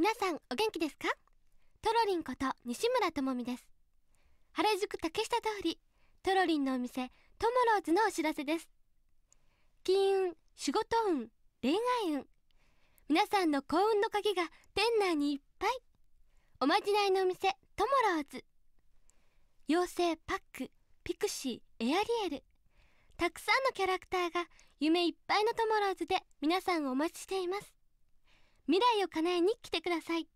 皆さんお元気ですかトロリンこと西村智美です原宿竹下通りトロリンのお店トモローズのお知らせです金運仕事運恋愛運皆さんの幸運の鍵が店内にいっぱいおまじないのお店トモローズ妖精パックピクシーエアリエルたくさんのキャラクターが夢いっぱいのトモローズで皆さんをお待ちしています未来を叶えに来てください。